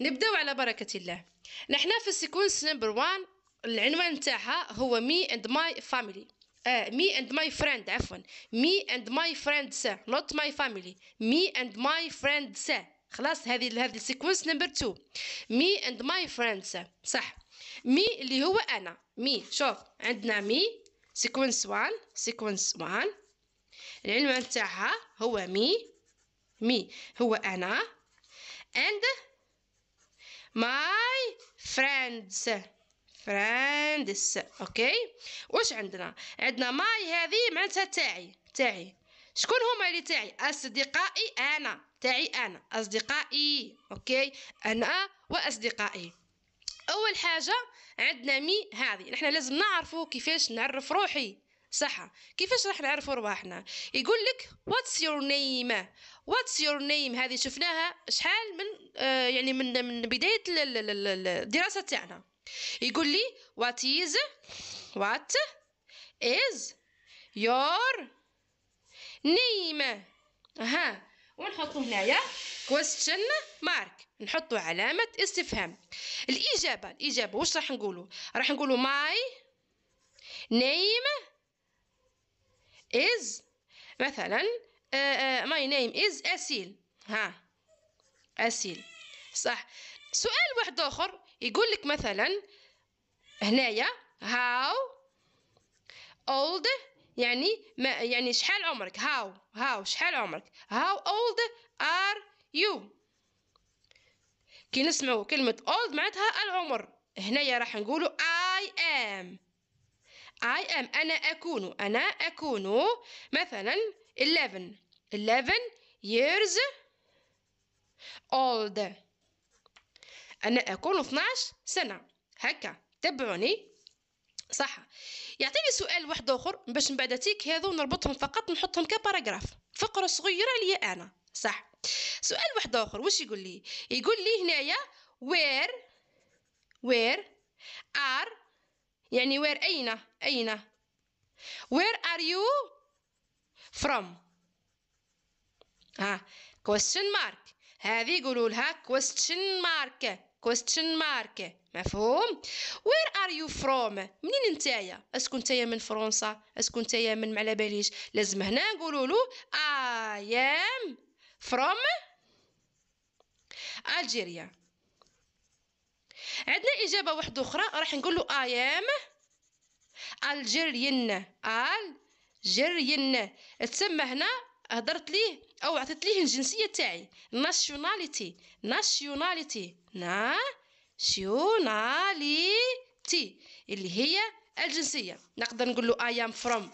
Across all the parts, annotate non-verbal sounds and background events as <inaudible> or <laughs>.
نبداو على بركه الله نحنا في السيكونس نمبر 1 العنوان تاعها هو مي اند ماي فاميلي مي اند ماي فريند عفوا مي اند ماي فريند سا نوت ماي فاميلي مي اند ماي فريند سا خلاص هذه هذه السيكونس نمبر 2 مي اند ماي فريند سا صح مي اللي هو انا مي شوف عندنا مي سيكونس 1 سيكونس 1 العنوان تاعها هو مي مي هو انا اند my friends friends اوكي واش عندنا عندنا ماي هذه معناتها تاعي تاعي شكون هما اللي تاعي اصدقائي انا تاعي انا اصدقائي اوكي انا واصدقائي اول حاجه عندنا مي هذه نحن لازم نعرفوا كيفاش نعرف روحي صح كيفاش راح نعرفوا رواحنا يقول لك واتس يور نيم واتس يور نيم هذه شفناها شحال من آه، يعني من من بدايه الدراسه تاعنا يقول لي وات از وات از يور نيم ها ونحطو هنايا كويستشن مارك نحطو علامة استفهام الإجابة الإجابة واش راح نقولو راح نقولو ماي نيم از مثلا ماي نيم از اسيل ها اسيل صح سؤال واحد اخر يقول لك مثلا هنايا هاو اولد يعني ما يعني شحال عمرك هاو هاو شحال عمرك هاو اولد ار يو كي نسمعوا كلمة اولد معناتها العمر هنايا راح نقولوا اي ام اي ام انا اكون انا اكون مثلا 11 11 years old أنا أكون 12 سنة هكا تبعوني صح يعطيني سؤال واحد اخر باش من بعد تيك هذو نربطهم فقط نحطهم كباراجراف فقره صغيره لي انا صح سؤال واحد اخر واش يقول لي يقول لي هنايا وير وير ار يعني وير اين اين وير ار يو فروم ها question mark هذه يقولوا لها question mark question mark مفهوم وير ار يو فروم منين نتايا اسكو نتايا من فرنسا اسكو نتايا من على باليش لازم هنا نقولوا له اي ام فروم الجيريا عندنا اجابه واحده اخرى راح نقول له اي ام الجيريان الجيريان تسمى هنا هدرت ليه او عطيت ليه الجنسيه تاعي ناسيوناليتي نا شيوناليتي اللي هي الجنسيه نقدر نقول له اي ام فروم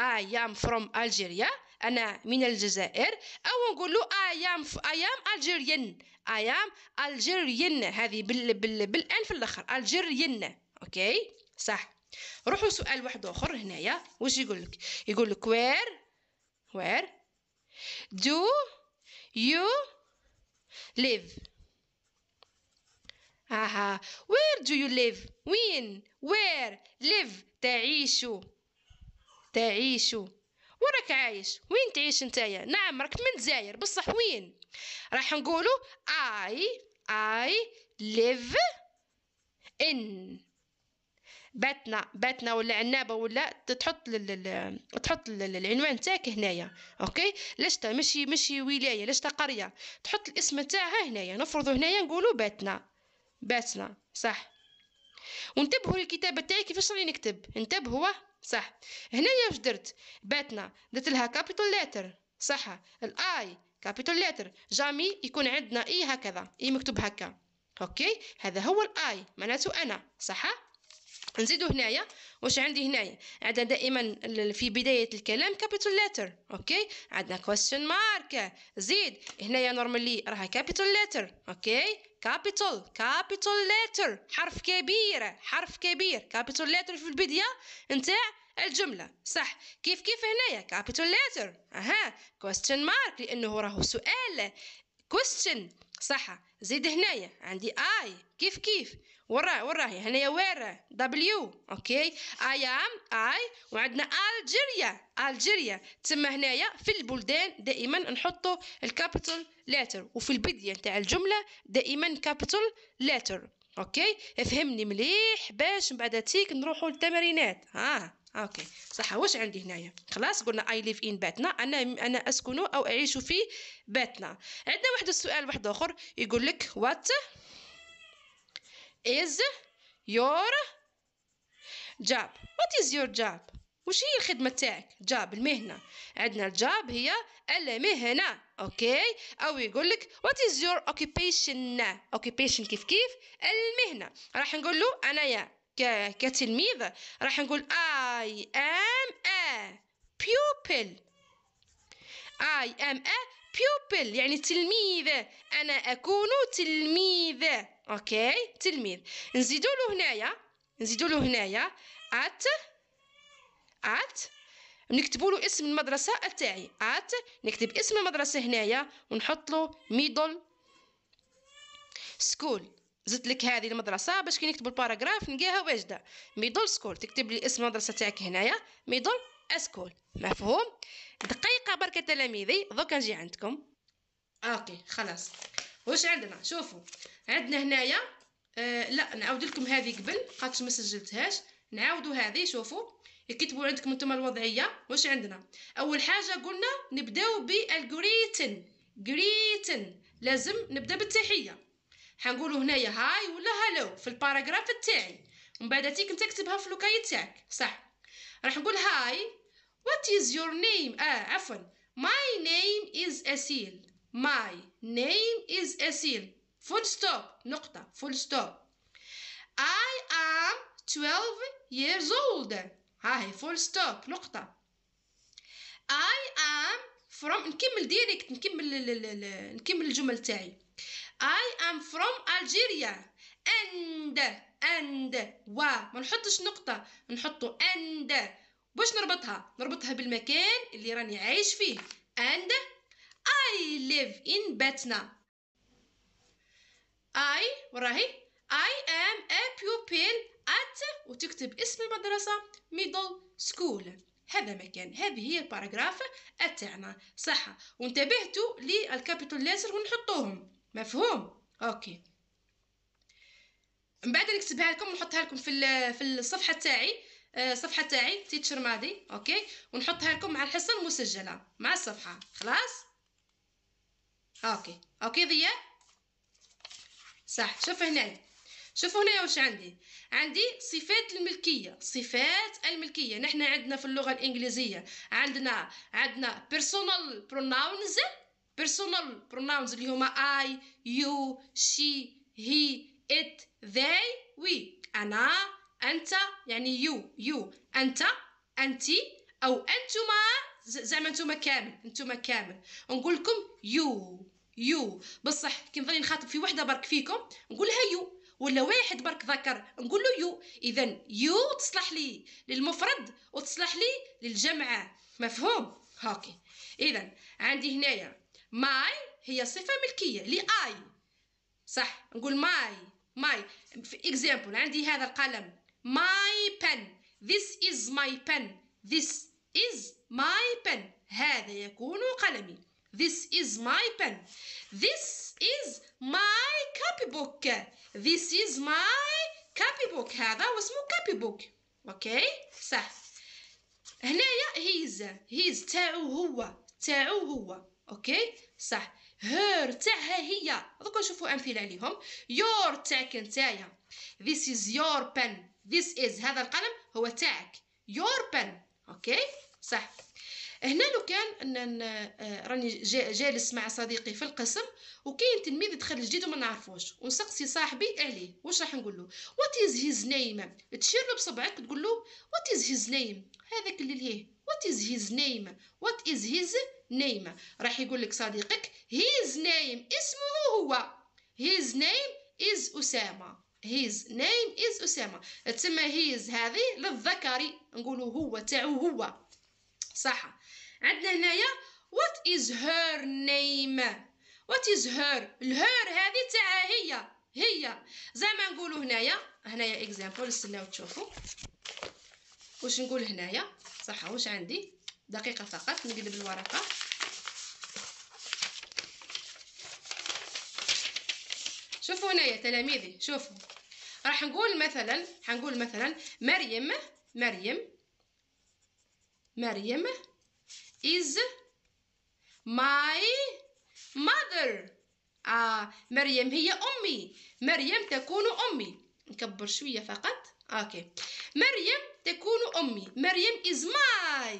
اي ام فروم الجيريا انا من الجزائر او نقول له اي ام اي ام الجيريان اي ام الجيريان هذه بال بال بالان في الاخر الجيريان اوكي صح روحوا سؤال واحد اخر هنايا واش يقول لك يقول لك وير وير Do you live? أها Where do you live? وين؟ Where? Live تعيش تعيش وراك عايش وين تعيش نتايا نعم راك من زاير بصح وين راح نقولوا I I live in باتنا باتنا ولا عنابه ولا تحط لل... تحط العنوان تاعك هنايا اوكي لست ماشي ماشي ولايه لست قريه تحط الاسم تاعها هنايا نفرضوا هنايا نقولوا باتنا باتنا صح وانتبهوا للكتابه تاعي كيفاش راني نكتب انتبهوا صح هنايا واش درت باتنا درت لها كابيتال ليتر صح الاي كابيتال ليتر جامي يكون عندنا اي هكذا اي مكتوب هكا اوكي هذا هو الاي معناته انا صح نزيدو هنايا واش عندي هنايا عندنا دائما في بدايه الكلام كابيتال ليتر اوكي عندنا كويستشن مارك زيد هنايا نورمالي راها كابيتال ليتر اوكي كابيتال كابيتال ليتر حرف كبير حرف كبير كابيتال ليتر في البدايه نتاع الجملة صح كيف كيف هنايا كابيتال ليتر اها كويستشن مارك لانه راهو سؤال كويستشن صح زيد هنايا عندي اي كيف كيف وراه وراه هنايا وين دبليو اوكي اي ام اي وعندنا الجيريا الجيريا تسمى هنايا في البلدان دائما نحطوا الكابيتال لاتر وفي البدايه نتاع الجمله دائما كابيتال لاتر اوكي افهمني مليح باش من بعد تيك نروحوا للتمارينات ها اوكي صح واش عندي هنايا خلاص قلنا اي ليف ان باتنا انا انا اسكن او اعيش في باتنا عندنا واحد السؤال واحد اخر يقول لك وات is your job what is your job وش هي الخدمة تاعك job المهنة عندنا الجاب هي المهنة اوكي او يقول لك what is your occupation occupation كيف كيف المهنة راح نقول له انا يا كتلميذ راح نقول I am a pupil I am a pupil يعني تلميذ أنا أكون تلميذ اوكي تلميذ نزيدوا له هنايا نزيدوا له هنايا ات ات نكتبوا له اسم المدرسه تاعي ات نكتب اسم المدرسه هنايا ونحط له ميدل سكول زدت لك هذه المدرسه باش كي نكتبوا الباراغراف نلقاها واجده ميدل سكول تكتب لي اسم المدرسه تاعك هنايا ميدل اسكول مفهوم دقيقه برك تلاميذي دوكا نجي عندكم اوكي خلاص واش عندنا شوفوا عندنا هنايا آه لا نعاود لكم هذه قبل خاطش ما سجلتهاش نعاودوا هذه شوفوا يكتبوا عندكم نتوما الوضعيه واش عندنا اول حاجه قلنا نبداو بالجريتن جريتن لازم نبدا بالتحيه حنقولوا هنايا هاي ولا هالو في الباراجراف تاعي ومن بعد تيك تكتبها في لوكاي تاعك صح راح نقول هاي وات از يور نيم اه عفوا ماي نيم از اسيل ماي نيم از اسيل فول ستوب نقطة فول ستوب I am 12 years old ها هي فول ستوب نقطة I am from نكمل ديريكت نكمل نكمل الجمل تاعي I am from Algeria and and و ما نحطش نقطة نحطو and باش نربطها نربطها بالمكان اللي راني عايش فيه and I live in Batna I وراهي I am a pupil at وتكتب اسم المدرسة middle school هذا مكان هذه هي الباراجراف تاعنا صح وانتبهتوا للكابيتال ليتر ونحطوهم مفهوم اوكي من بعد نكتبها لكم ونحطها لكم في في الصفحه تاعي الصفحه آه، تاعي تيتشر مادي اوكي ونحطها لكم مع الحصه المسجله مع الصفحه خلاص اوكي اوكي ضياء صح شوف هنايا شوفوا هنايا واش عندي عندي صفات الملكيه صفات الملكيه نحن عندنا في اللغه الانجليزيه عندنا عندنا بيرسونال بروناونز بيرسونال بروناونز اللي هما اي يو شي هي ات ذي وي انا انت يعني يو يو انت انت او انتما زعما انتما كامل انتما كامل نقول لكم يو يو بصح كي نظني نخاطب في وحده برك فيكم نقول لها يو ولا واحد برك ذكر نقول له يو اذا يو تصلح لي للمفرد وتصلح لي للجمعه مفهوم هاكي اذا عندي هنايا ماي هي صفه ملكيه لاي صح نقول ماي ماي اكزامبل عندي هذا القلم ماي بن ذيس از ماي بن ذيس از ماي بن هذا يكون قلمي This is my pen. This is my copybook. This is my copybook. هذا هو اسمه copybook. اوكي okay. صح هنايا هيز هيز تاعو هو تاعو هو okay. صح Her تاعها هي دوكا نشوفوا امثله عليهم Your تاعك نتايا this is your pen this is هذا القلم هو تاعك your pen okay. صح هنا لو كان ان آه، راني جالس مع صديقي في القسم وكاين تلميذ دخل جديد وما نعرفوش ونسقسي صاحبي عليه واش راح نقول له وات از هيز نيم تشير له بصبعك تقول له وات از هيز نيم هذاك اللي ليه وات از هيز نيم وات از هيز نيم راح يقول لك صديقك هيز نيم اسمه هو هيز نيم از اسامه هيز نيم از اسامه تسمى هيز هذه للذكري نقولوا هو تاعو هو صح عندنا هنايا وات از هير نيم وات از هير الهير هذه تاعها هي هي زعما نقولوا هنايا هنايا اكزامبل استناو تشوفوا واش نقول هنايا صح واش عندي دقيقه فقط نقلب الورقه شوفوا هنايا تلاميذي شوفوا راح نقول مثلا حنقول مثلا مريم مريم مريم is my mother آه مريم هي أمي مريم تكون أمي نكبر شوية فقط أوكي مريم تكون أمي مريم is my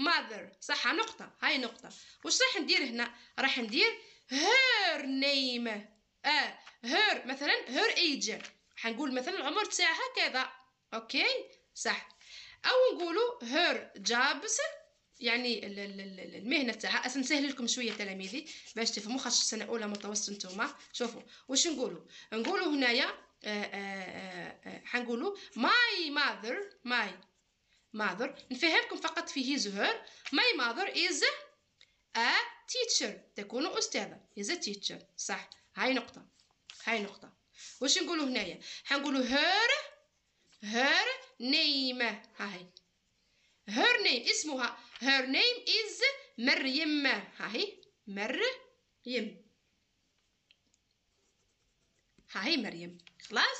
mother صح نقطة هاي نقطة وش راح ندير هنا راح ندير her name آه her مثلا her age حنقول مثلا العمر تاعها كذا أوكي صح أو نقولوا her jobs يعني المهنه تاعها اصلا نسهل لكم شويه تلاميذي باش تفهموا خاطر السنه اولى متوسط نتوما شوفوا واش نقولوا نقولوا هنايا آه، آه، آه، حنقولوا ماي ماذر ماي ماذر نفهمكم فقط في هيز زهر ماي ماذر از ا تيتشر تكون استاذه از ا تيتشر صح هاي نقطه هاي نقطه واش نقولوا هنايا حنقولوا هير هير نيم هاي هير نيم اسمها Her name is مريم ها هي مريم ها هي مريم خلاص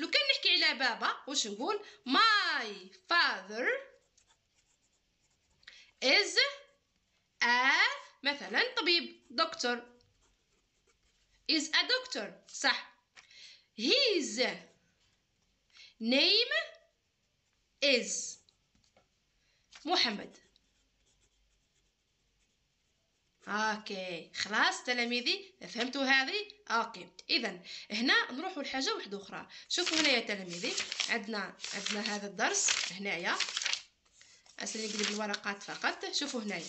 لو كان نحكي على بابا واش نقول my father is a مثلا طبيب دكتور is a doctor صح his name is محمد اوكي خلاص تلاميذي فهمتوا هذه اوكي اذا هنا نروحوا لحاجه واحده اخرى شوفوا هنا يا تلاميذي عندنا عندنا هذا الدرس هنايا اصلا نقلب الورقات فقط شوفوا هنايا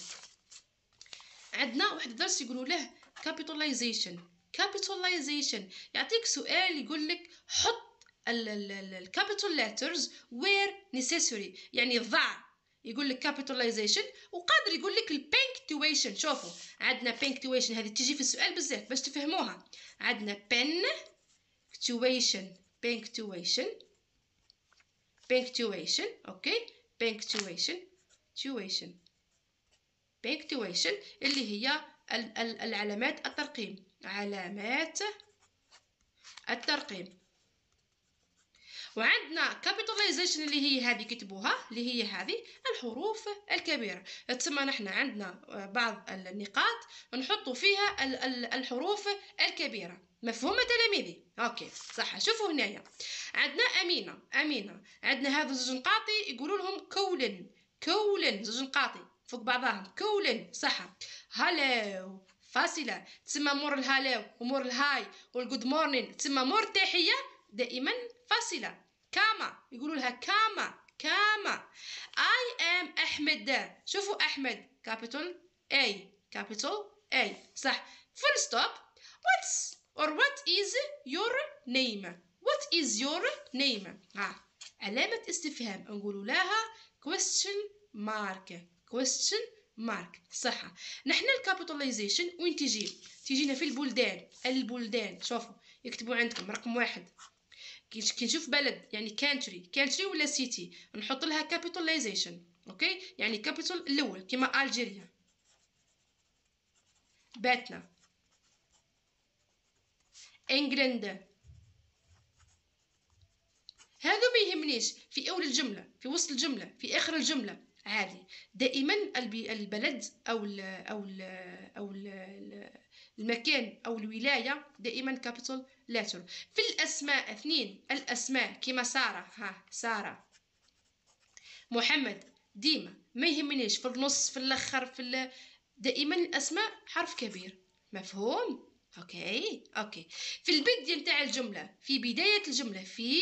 عندنا واحد الدرس يقولوا له capitalization capitalization يعطيك سؤال يقول لك حط الكابيتال letters وير نيسيسوري يعني ضع يقول لك كابيتاليزيشن وقادر يقول لك البنكتويشن شوفوا عندنا بنكتويشن هذه تجي في السؤال بزاف باش تفهموها عندنا بن كتويشن بنكتويشن بنكتويشن اوكي بنكتويشن تويشن بنكتويشن اللي هي العلامات الترقيم علامات الترقيم وعندنا كابيتاليزيشن اللي هي هذه كتبوها اللي هي هذه الحروف الكبيره تسمى نحن عندنا آه، بعض النقاط نحط فيها الحروف الكبيره مفهومه تلاميذي اوكي صح شوفوا هنايا عندنا امينه امينه عندنا هذا زوج نقاطي يقولوا لهم كولن كولن زوج نقاطي فوق بعضهم كولن صح هلاو فاصله تسمى مور الهلاو ومور الهاي والجود مورنين تسمى مور تحيه دائما فاصله كاما يقولوا لها كاما كاما I am أحمد شوفوا أحمد كابيتال اي كابيتال اي صح فول ستوب واتس اور وات از يور نيم وات از يور نيم ها علامة استفهام نقولوا لها question mark question مارك صح نحن الكابيتاليزيشن وين تجي تجينا في البلدان البلدان شوفوا يكتبوا عندكم رقم واحد نشوف بلد يعني كانتري كانتري ولا سيتي نحط لها كابيتاليزيشن اوكي يعني كابيتال الاول كيما الجيريا باتنا انجلندا هذا ما يهمنيش في اول الجمله في وسط الجمله في اخر الجمله عادي دائما البلد او ال او ال او ال المكان او الولايه دائما كابيتال لا في الأسماء اثنين الأسماء كيما سارة ها سارة محمد ديما ما يهمنيش في النص في الاخر في دائما الاسماء حرف كبير مفهوم اوكي اوكي في البداية نتاع الجمله في بدايه الجمله في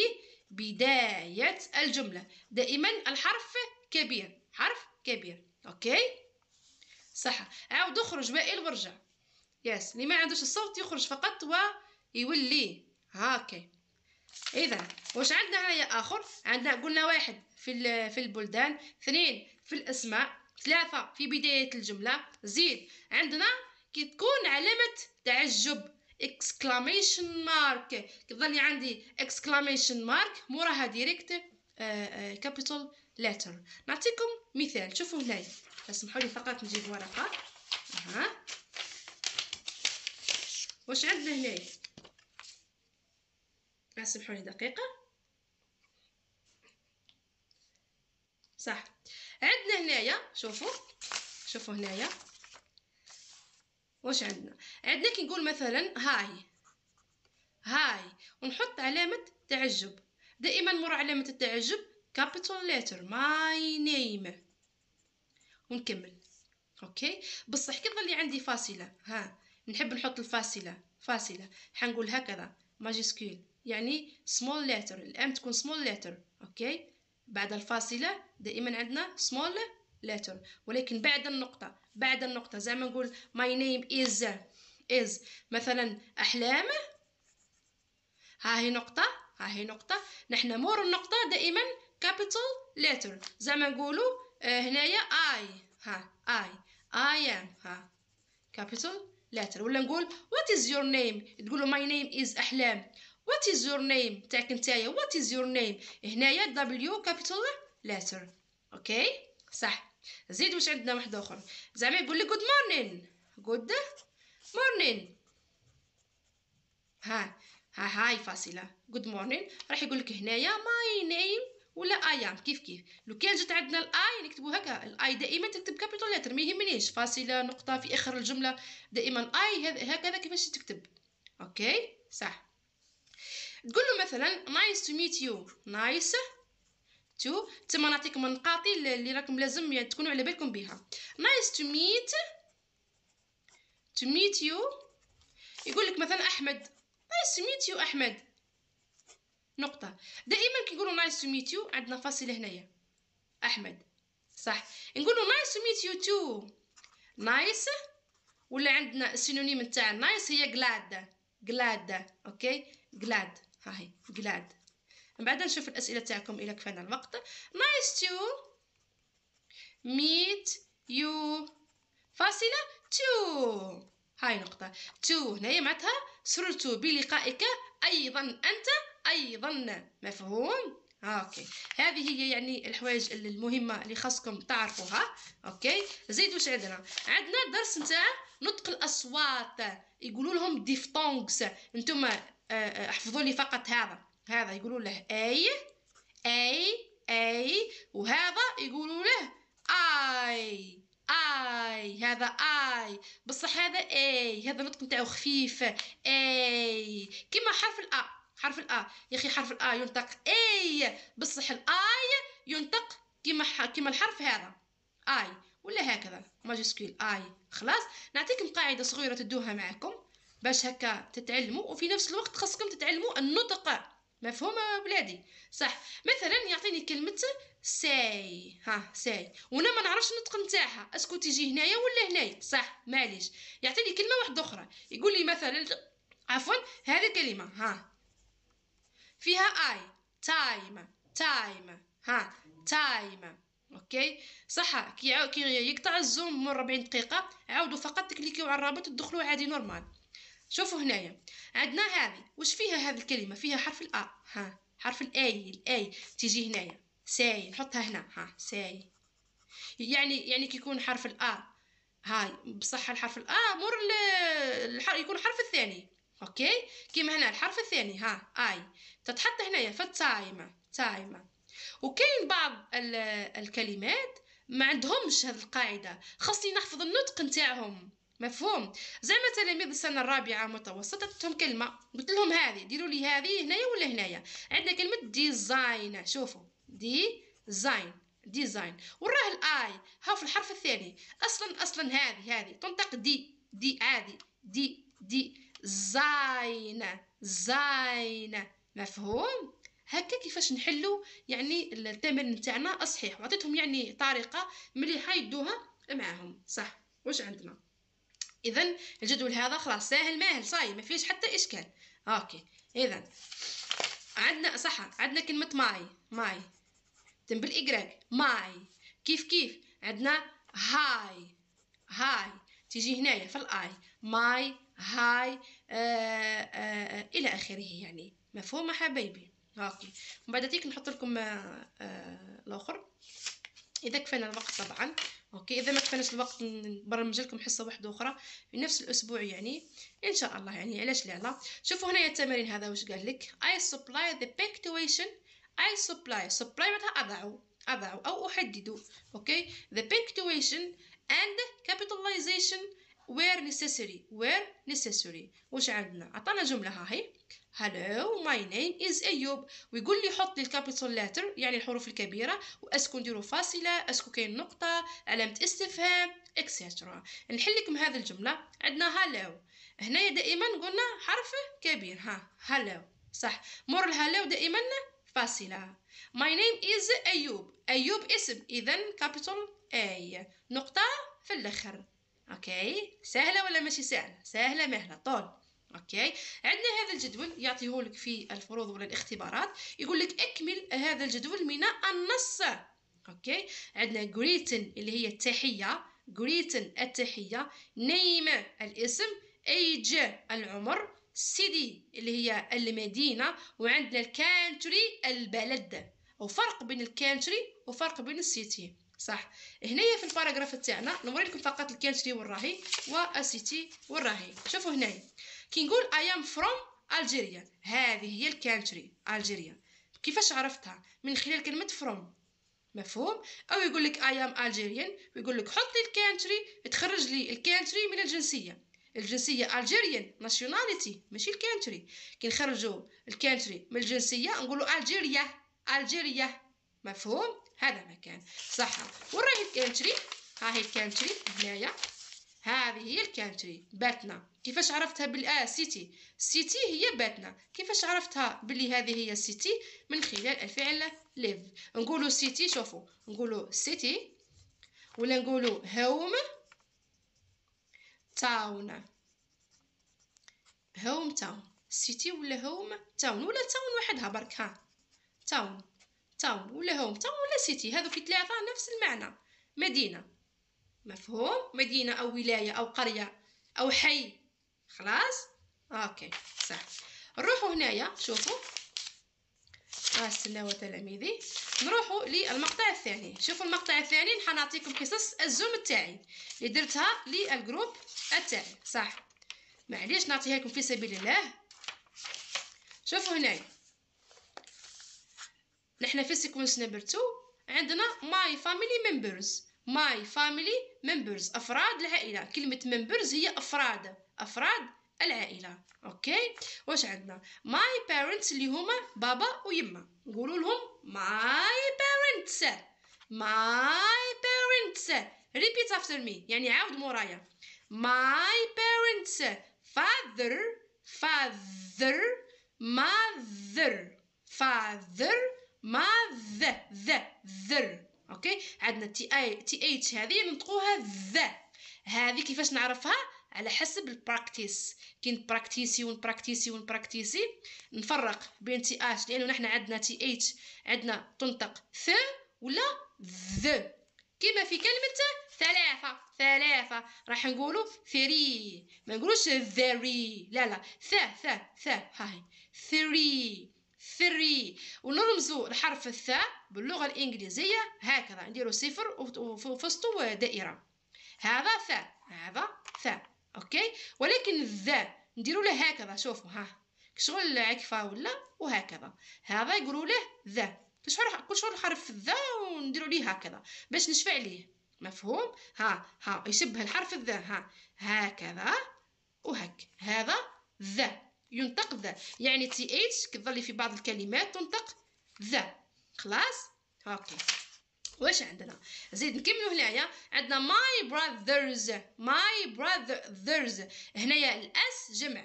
بدايه الجمله دائما الحرف كبير حرف كبير اوكي صح عاود اخرج وائل وارجع يس اللي ما عندوش الصوت يخرج فقط و يولي هاكي اذا واش عندنا هنايا اخر عندنا قلنا واحد في في البلدان اثنين في الاسماء ثلاثة في بداية الجملة زيد عندنا كي تكون علامة تعجب اكسكلاميشن مارك كظني عندي اكسكلاميشن مارك موراها ديريكت كابيتال ليتر نعطيكم مثال شوفوا هنايا اسمحوا لي فقط نجيب ورقة ها واش عندنا هنايا سمحوني دقيقة صح عندنا هنايا شوفوا شوفوا هنايا واش عندنا عندنا كي نقول مثلا هاي هاي ونحط علامة تعجب دائما مر علامة التعجب كابيتال ليتر ماي نيم ونكمل اوكي بصح كي تظلي عندي فاصلة ها نحب نحط الفاصلة فاصلة حنقول هكذا ماجيسكول يعني small letter الام تكون small letter اوكي بعد الفاصله دائما عندنا small letter ولكن بعد النقطه بعد النقطه زعما نقول my name is is مثلا احلام ها هي نقطه ها هي نقطه نحن مور النقطه دائما capital letter زعما نقولوا آه، هنايا اي ها اي اي ام ها capital letter ولا نقول what is your name تقولوا my name is احلام What is your name تاعك نتايا What is your name هنايا W كابيتال letter اوكي صح زيد واش عندنا واحد اخر زعما يقول لي good morning good morning ها ها هاي فاصله good morning راح يقول لك هنايا my name ولا am كيف كيف لو كان جات عندنا الاي نكتبو هكا الاي دائما تكتب كابيتال لتر ما يهمنيش فاصله نقطه في اخر الجمله دائما اي هكذا كيفاش تكتب اوكي صح تقول له مثلا نايس تو ميت يو نايس تو تما نعطيكم النقاط اللي راكم لازم يعني تكونوا على بالكم بها نايس تو ميت تو ميت يو يقول لك مثلا احمد نايس تو ميت يو احمد نقطه دائما كنقولوا نايس تو ميت يو عندنا فاصله هنايا احمد صح نقولوا نايس تو ميت يو تو نايس ولا عندنا السينونيم نتاع نايس هي جلاد جلاد اوكي جلاد هاهي جلاد من بعد نشوف الاسئله تاعكم الى كفانا الوقت نايس تو ميت يو فاصله تو هاي نقطة تو هنايا معناتها سررت بلقائك أيضا أنت أيضا مفهوم اوكي هذه هي يعني الحوايج المهمه اللي خاصكم تعرفوها اوكي زيد واش عندنا عندنا درس نتاع نطق الاصوات يقولوا لهم ديفتونغس نتوما آه، آه، احفظوا لي فقط هذا هذا يقولوا له اي اي اي وهذا يقولوا له اي اي هذا اي بصح هذا اي هذا النطق نتاعو خفيف اي كيما حرف الا حرف الا يا اخي حرف الا ينطق اي بصح الاي ينطق كيما كيما الحرف هذا اي ولا هكذا ماجسكيل اي خلاص نعطيكم قاعده صغيره تدوها معكم باش هكا تتعلموا وفي نفس الوقت خاصكم تتعلموا النطق مفهومه بلادي صح مثلا يعطيني كلمه ساي ها ساي وانا ما نعرفش النطق نتاعها اسكو تيجي هنايا ولا هنايا صح معليش يعطيني كلمه واحده اخرى يقول لي مثلا عفوا هذه كلمه ها فيها اي تايم تايم ها تايم اوكي صح كي يقطع الزوم من 40 دقيقه عاودوا فقط تكليكيو على الرابط تدخلوا عادي نورمال شوفوا هنايا عندنا هذه واش فيها هذه الكلمه فيها حرف الا ها حرف الاي الاي تيجي هنايا ساي نحطها هنا ها ساي يعني يعني كي يكون حرف الا هاي بصح الحرف الا مر الحرف يكون الحرف الثاني اوكي كيما هنا الحرف الثاني ها اي تتحط هنايا فتايمه تايمه وكاين بعض الكلمات ما عندهمش هذه القاعده خاصني نحفظ النطق نتاعهم مفهوم زعما تلاميذ السنه الرابعه متوسطه عطيتهم كلمه قلت لهم هذه ديروا لي هذه هنايا ولا هنايا عندنا كلمه ديزاين شوفوا دي زاين ديزاين وراه الاي ها في الحرف الثاني اصلا اصلا هذه هذه تنطق دي دي عادي دي دي زاين زاين مفهوم هكا كيفاش نحلو يعني التمرين نتاعنا الصحيح وعطيتهم يعني طريقه مليحه يدوها معاهم صح واش عندنا اذا الجدول هذا خلاص ساهل ماهل صاي ما فيش حتى اشكال اوكي اذا عندنا صح عندنا كلمه ماي ماي تم بالاجراك ماي كيف كيف عندنا هاي هاي تيجي هنايا في الاي ماي هاي آآ آه، آآ آه، الى اخره يعني مفهومه حبايبي اوكي من بعد تيك نحط لكم آه، الاخر اذا كفانا الوقت طبعا اوكي اذا ما كفاناش الوقت نبرمج لكم حصه واحده اخرى في نفس الاسبوع يعني ان شاء الله يعني علاش لا لا شوفوا هنايا التمارين هذا واش قال لك I supply the punctuation I supply supply معناتها اضع اضع او احدد اوكي the punctuation and capitalization where necessary where necessary واش عندنا عطانا جمله ها هي hello ماي نيم از ايوب ويقول لي حط لي الكابيتال لاتر يعني الحروف الكبيره واسكو نديرو فاصله اسكو كاين نقطه علامه استفهام اكسترا نحل لكم هذه الجمله عندنا هالو هنا دائما قلنا حرف كبير ها هالو صح مور الهالو دائما فاصله ماي نيم از ايوب ايوب اسم اذا كابيتال اي نقطه في الاخر اوكي سهله ولا ماشي سهله سهله مهله طول اوكي عندنا هذا الجدول يعطيهولك في الفروض ولا الاختبارات يقول لك اكمل هذا الجدول من النص اوكي عندنا جريتن اللي هي التحيه جريتن التحيه نيم الاسم ايج العمر سيدي اللي هي المدينه وعندنا الكانتري البلد وفرق بين الكانتري وفرق بين السيتي صح هنايا في الباراجراف تاعنا نوري لكم فقط الكانتري وين راهي والسيتي وين راهي شوفوا هنايا كي نقول اي ام فروم الجيريا هذه هي الكانتري الجيريا كيفاش عرفتها من خلال كلمه فروم مفهوم او يقول لك اي ام الجيريان ويقول لك حط لي الكانتري تخرج لي الكانتري من الجنسيه الجنسيه الجيريان ناشيوناليتي ماشي الكانتري كي نخرجوا الكانتري من الجنسيه نقولوا الجيريا الجيريا مفهوم هذا مكان صح وراهي الكانتري ها هي الكانتري هنايا هذه هي الكانتري باتنا كيفاش عرفتها بالآ سيتي سيتي هي باتنا كيفاش عرفتها باللي هذه هي سيتي من خلال الفعل ليف نقولوا سيتي شوفوا نقولوا سيتي ولا نقولوا هوم تاون هوم تاون سيتي ولا هوم تاون ولا تاون وحدها برك ها تاون تاون ولا هوم تاون ولا سيتي في ثلاثه نفس المعنى مدينه مفهوم مدينة أو ولاية أو قرية أو حي خلاص أوكي صح نروحوا هنايا شوفوا آه، السلاوة تلاميذي نروحوا للمقطع الثاني شوفوا المقطع الثاني حنعطيكم قصص الزوم تاعي اللي درتها للجروب تاعي صح معليش نعطيها لكم في سبيل الله شوفوا هنايا نحنا في سيكونس نمبر 2 عندنا ماي فاميلي ممبرز ماي فاميلي ممبرز افراد العائله كلمه ممبرز هي افراد افراد العائله اوكي واش عندنا ماي بيرنتس اللي هما بابا ويما نقولوا لهم ماي بيرنتس ماي بيرنتس ريبيت افتر مي يعني عاود مورايا ماي بيرنتس فاذر فاذر ماذر فاذر ماذر ذر اوكي عندنا تي اي تي اتش هذه ننطقوها ذا هذه كيفاش نعرفها على حسب البراكتيس كي نبراكتيسي ونبراكتيسي ونبراكتيسي نفرق بين تي اش لانه نحن عندنا تي اتش عندنا تنطق ث ولا ذ كما في كلمه ثلاثه ثلاثه راح نقولوا ثري ما نقولوش ذري لا لا ث ث ث هاي ثري ثري ونرمزو الحرف الثاء باللغة الإنجليزية هكذا نديرو صفر وفي دائرة هذا ثاء هذا ثاء أوكي ولكن الذا نديرو له هكذا شوفوا ها شغل عكفة ولا وهكذا هذا يقولوا له ذا تشعر كل شهر حرف الذا ونديروا ليه هكذا باش نشفع ليه مفهوم ها ها يشبه الحرف الذا ها هكذا وهك هذا ذا ينطق ذا يعني تي اتش كتظل في بعض الكلمات تنطق ذا خلاص اوكي واش عندنا زيد نكملو هنايا عندنا ماي براذرز ماي براذرز هنايا الاس جمع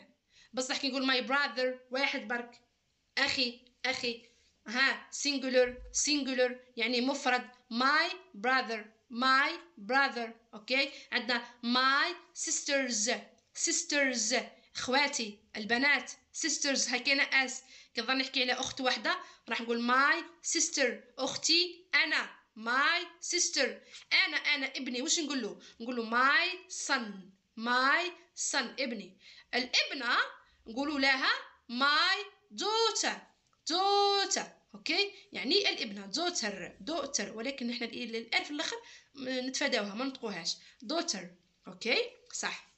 بصح كي نقول ماي براذر واحد برك اخي اخي ها سينجولر سينجولر يعني مفرد ماي براذر ماي براذر اوكي عندنا ماي سيسترز سيسترز خواتي البنات سيسترز هكينا اس كنظن نحكي على اخت واحده راح نقول ماي سيستر اختي انا ماي سيستر انا انا ابني واش نقول له نقول له ماي سن ماي سن ابني الابنه نقولوا لها ماي دوتر دوتر اوكي يعني الابنه دوتر دوتر ولكن احنا الالف الاخر نتفاداوها ما نطقوهاش دوتر اوكي صح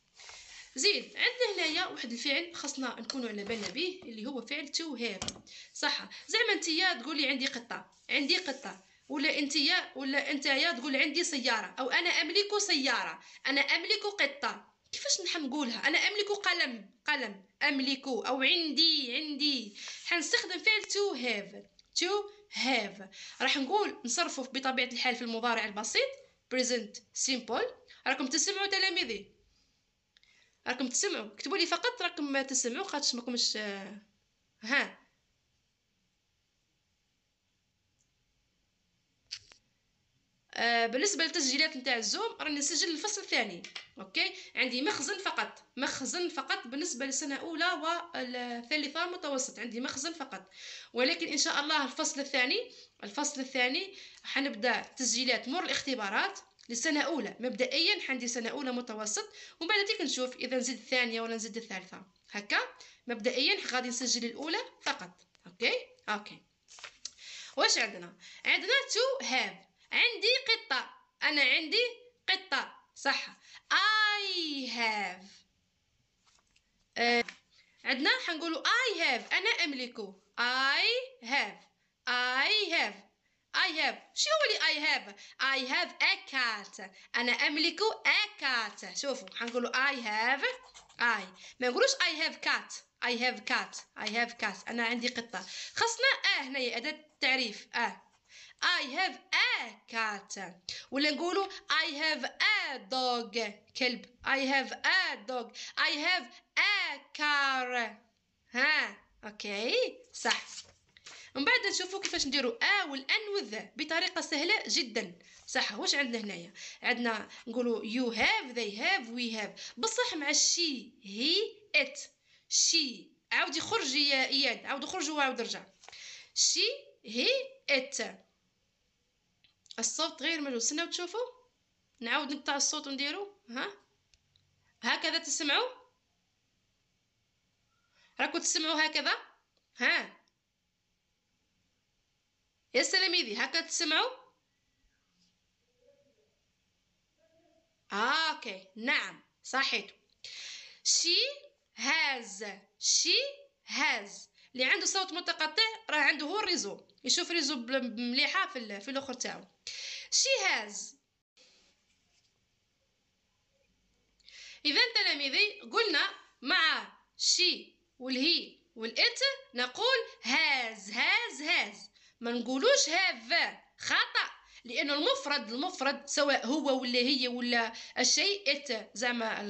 زيد عندنا هنايا واحد الفعل خاصنا نكونوا على بالنا به اللي هو فعل تو هاف صح زعما انتيا تقولي عندي قطه عندي قطه ولا انتيا ولا انتيا تقول عندي سياره او انا املك سياره انا املك قطه كيفاش نحمقولها انا املك قلم قلم املك او عندي عندي حنستخدم فعل تو هاف تو هاف راح نقول نصرفه بطبيعه الحال في المضارع البسيط present simple راكم تسمعوا تلاميذي راكم تسمعوا كتبوا لي فقط راكم تسمعوا خاطش ماكمش آه، ها آه، بالنسبه للتسجيلات نتاع الزوم راني نسجل الفصل الثاني اوكي عندي مخزن فقط مخزن فقط بالنسبه للسنه الاولى والثالثه متوسط عندي مخزن فقط ولكن ان شاء الله الفصل الثاني الفصل الثاني حنبدا تسجيلات مور الاختبارات للسنة أولى مبدئيا عندي سنة أولى متوسط ومن بعد هذيك نشوف إذا نزيد الثانية ولا نزيد الثالثة هكا مبدئيا غادي نسجل الأولى فقط أوكي أوكي واش عندنا عندنا تو هاف عندي قطة أنا عندي قطة صح I have آه. عندنا حنقولوا I have أنا أملك I have I have I have شنو هو اللي I have I have a cat أنا أملك a cat شوفوا حنقولوا I have I ما نقولوش I have cat I have cat I have cat أنا عندي قطة خصنا أ هنايا أداة تعريف أ I have a cat ولا نقولوا I have a dog كلب I have a dog I have a car ها أوكي صح من بعد نشوفوا كيفاش نديروا ا والان والذا بطريقه سهله جدا صح واش عندنا هنايا عندنا نقولوا يو هاف ذي هاف وي هاف بصح مع شي هي ات شي عاودي خرجي يا اياد عاود خرج وعاود رجع شي هي ات الصوت غير موجود استناو تشوفوا نعاود نقطع الصوت ونديرو ها هكذا تسمعوا راكم تسمعوا هكذا ها يا سلاميدي هكا تسمعوا آه اوكي نعم صحيت شي هاز شي هاز اللي عنده صوت متقطع راه عنده هو الريزو يشوف ريزو مليحه في في الاخر تاعو شي هاز اذا تلاميذي قلنا مع شي والهي والات نقول هاز هاز هاز ما نقولوش هاف خطا لانه المفرد المفرد سواء هو ولا هي ولا الشيء ات زعما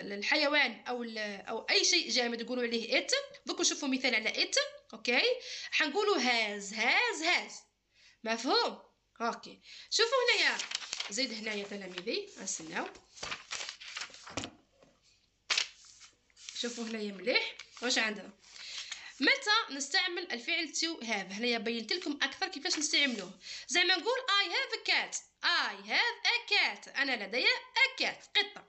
الحيوان او او اي شيء جامد نقولوا عليه ات دوك نشوفوا مثال على ات اوكي حنقولوا هاز هاز هاز مفهوم اوكي شوفوا هنايا زيد هنايا تلاميذي استناو شوفوا هنايا مليح واش عندنا متى نستعمل الفعل تو هاف هنايا بينت لكم اكثر كيفاش نستعملوه زعما نقول اي هاف ا كات اي هاف ا كات انا لدي ا كات قطه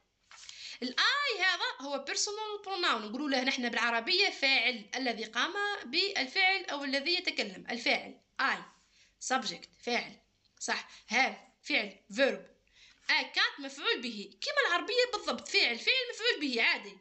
الاي هذا هو بيرسونال بروناون نقولوا له نحن بالعربيه فاعل الذي قام بالفعل او الذي يتكلم الفاعل اي سبجكت فاعل صح هاف فعل فيرب كات مفعول به كما العربيه بالضبط فعل فعل مفعول به عادي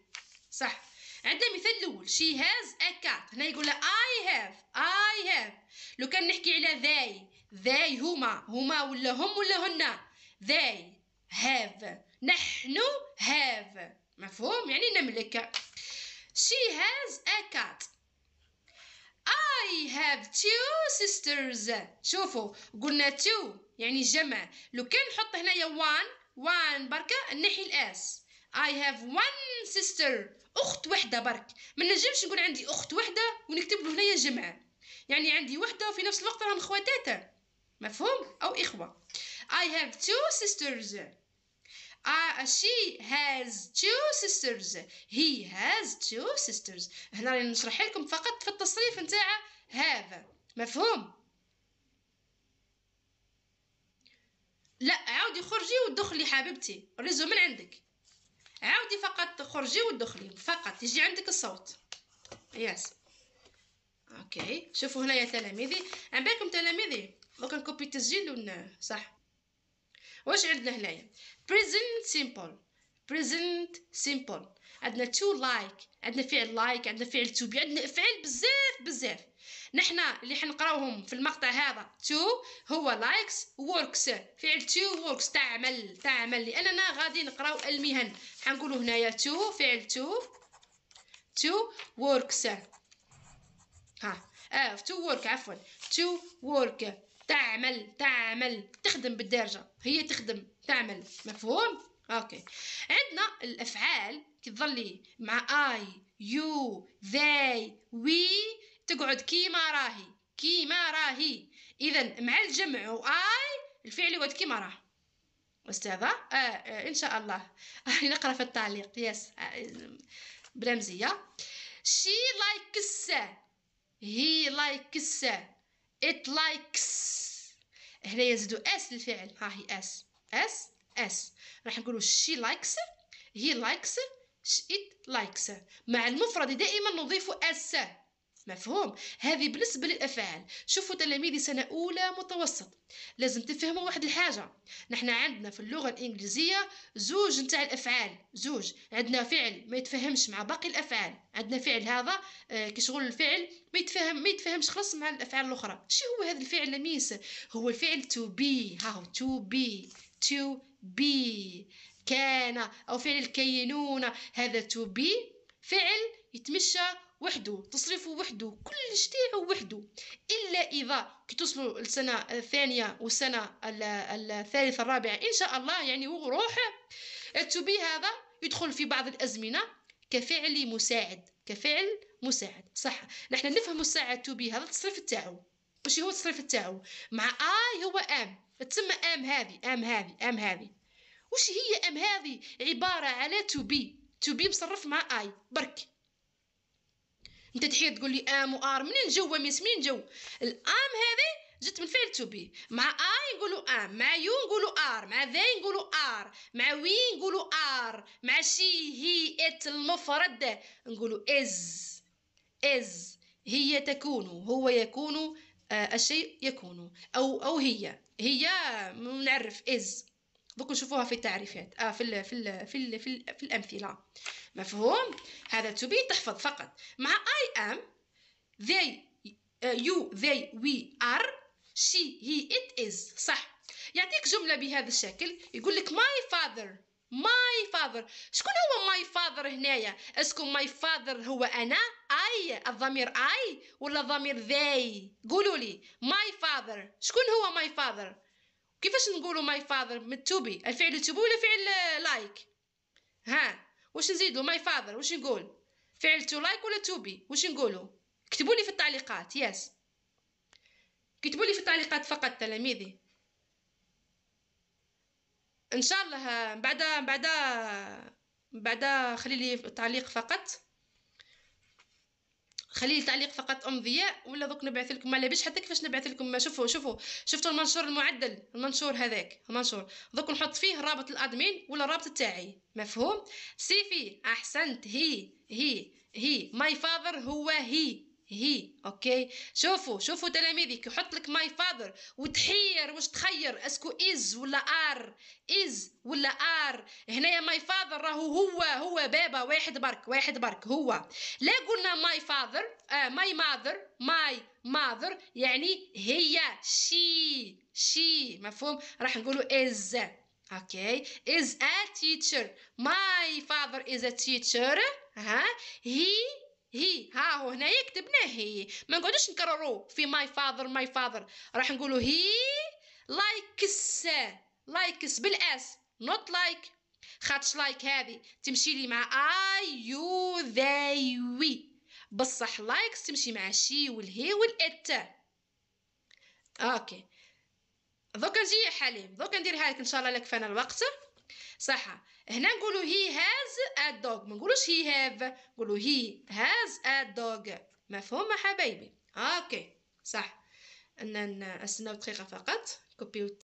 صح عندنا مثال الاول شي هاز ا كات هنا يقول لها اي هاف اي هاف لو كان نحكي على ذاي ذاي هما هما ولا هم ولا هن ذاي هاف نحن هاف مفهوم يعني نملك شي هاز ا كات I have two sisters شوفوا قلنا two يعني جمع لو كان نحط هنايا one one بركة نحي الاس I have one sister اخت وحده برك ما نجمش نقول عندي اخت وحده ونكتب له هنايا جمعه يعني عندي وحده وفي نفس الوقت راهم خواتاتا مفهوم او اخوه I have two sisters Uh, she has two sisters he has two sisters هنا راني نشرح لكم فقط في التصريف نتاع have مفهوم لا عاودي خرجي ودخلي حبيبتي الريزو من عندك عاودي فقط خرجي ودخلي فقط يجي عندك الصوت يس اوكي شوفوا هنايا تلاميذي عم بالكم تلاميذي دوك نكوبي التسجيل ون صح واش عندنا هنايا present simple present simple عندنا تو like عندنا فعل like عندنا فعل تو بي عندنا افعال بزاف بزاف نحنا اللي حنقراوهم في المقطع هذا تو هو لايكس وركس فعل تو وركس تعمل تعمل لاننا غادي نقراو المهن حنقولوا هنايا تو فعل تو تو وركس ها اه تو ورك عفوا تو ورك تعمل تعمل تخدم بالدارجه هي تخدم تعمل مفهوم اوكي عندنا الافعال كتظلي مع اي يو ذي وي تقعد كيما راهي كيما راهي اذا مع الجمع واي الفعل يقعد كيما راه استاذه آه, آه ان شاء الله راني <laughs> نقرا في التعليق يس آه برمزيه شي لايكس هي لايكس ات لايكس هنا يزيدوا اس للفعل ها هي اس اس اس راح نقولو شي لايكس هي لايكس ات لايكس مع المفرد دائما نضيف اس مفهوم هذه بالنسبه للافعال شوفوا تلاميذي سنه اولى متوسط لازم تفهموا واحد الحاجه نحن عندنا في اللغه الانجليزيه زوج نتاع الافعال زوج عندنا فعل ما يتفهمش مع باقي الافعال عندنا فعل هذا آه، كي شغل الفعل ما يتفهم ما يتفهمش خلاص مع الافعال الاخرى شو هو هذا الفعل لميس هو الفعل تو بي هاو تو بي تو بي كان او فعل الكينونه هذا تو بي فعل يتمشى وحده تصريفه وحده كل تاعو وحده الا اذا كي توصلوا السنه الثانيه والسنه الثالثه الرابعه ان شاء الله يعني هو روحه التوبي هذا يدخل في بعض الازمنه كفعل مساعد كفعل مساعد صح نحن نفهم مساعد توبي هذا التصريف تاعو واش هو التصريف تاعو مع اي هو ام تسمى ام هذه ام هذه ام هذه وش هي ام هذه عباره على تو بي تو بي مصرف مع اي برك انت تحيا تقول لي ام آه، وار منين جو ميس منين جو الام هذه جت من فعل تو بي مع اي نقولوا ام مع يو نقولوا ار مع ذي نقولوا ار مع وي نقولوا ار مع شي هي ات المفرد نقولوا از از هي تكون هو يكون آه الشيء يكون او او هي هي نعرف از دوك نشوفوها في التعريفات اه في الـ في الـ في الـ في, الـ في الامثله مفهوم هذا to be تحفظ فقط مع I am they uh, you they we are she he it is صح يعطيك جملة بهذا الشكل يقول لك my father my father شكون هو my father هنايا اسكو ماي فاذر هو انا اي الضمير اي ولا ضمير ذي قولوا لي ماي فاذر شكون هو ماي فاذر كيفاش نقولوا ماي فاذر من توبي الفعل توبي ولا فعل لايك ها واش نزيدو ماي فاذر واش نقول فعل تو لايك ولا تو بي واش نقولو كتبوا لي في التعليقات يس yes. كتبوا لي في التعليقات فقط تلاميذي ان شاء الله بعدا بعدا بعدا خلي لي تعليق فقط خلي لي تعليق فقط ام ضياء ولا دوك نبعث لكم ما لاباس حتى كيفاش نبعث لكم شوفوا شوفوا شفتوا المنشور المعدل المنشور هذاك المنشور دوك نحط فيه رابط الادمين ولا الرابط تاعي مفهوم سيفي احسنت هي هي هي ماي فاذر هو هي هي اوكي شوفوا شوفوا تلاميذي كي يحط لك ماي فاذر وتحير واش تخير اسكو از ولا ار از ولا ار هنايا ماي فاذر راهو هو هو بابا واحد برك واحد برك هو لا قلنا ماي فاذر ماي ماذر ماي ماذر يعني هي شي شي مفهوم راح نقولوا از اوكي از ا تيتشر ماي فاذر از ا تيتشر ها هي هي ها هو هنايا كتبنا هي ما نقعدوش نكررو في ماي فاذر ماي فاذر راح نقولوا هي لايكس لايكس بالاس نوت لايك خاطش لايك هذه تمشي لي مع اي يو ذي وي بصح لايكس تمشي مع شي والهي والات اوكي دوكا نجي يا حليم دوكا نديرها لك ان شاء الله لك فانا الوقت صح هنا نقولوا هي هاز ا دوغ ما نقولوش هي هاف نقولوا هي هاز ا دوغ مفهوم حبايبي اوكي صح ان نستناو دقيقه فقط كوبي